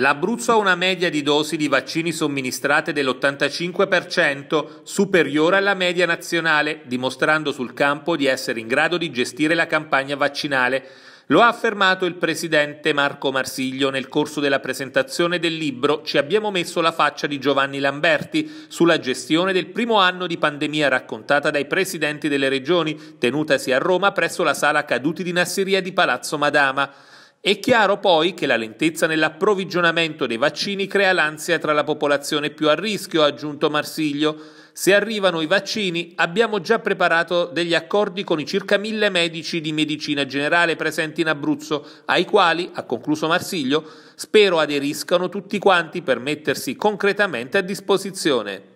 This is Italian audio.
L'Abruzzo ha una media di dosi di vaccini somministrate dell'85%, superiore alla media nazionale, dimostrando sul campo di essere in grado di gestire la campagna vaccinale. Lo ha affermato il presidente Marco Marsiglio nel corso della presentazione del libro Ci abbiamo messo la faccia di Giovanni Lamberti sulla gestione del primo anno di pandemia raccontata dai presidenti delle regioni, tenutasi a Roma presso la sala Caduti di Nasseria di Palazzo Madama. È chiaro poi che la lentezza nell'approvvigionamento dei vaccini crea l'ansia tra la popolazione più a rischio, ha aggiunto Marsiglio. Se arrivano i vaccini, abbiamo già preparato degli accordi con i circa mille medici di medicina generale presenti in Abruzzo, ai quali, ha concluso Marsiglio, spero aderiscano tutti quanti per mettersi concretamente a disposizione.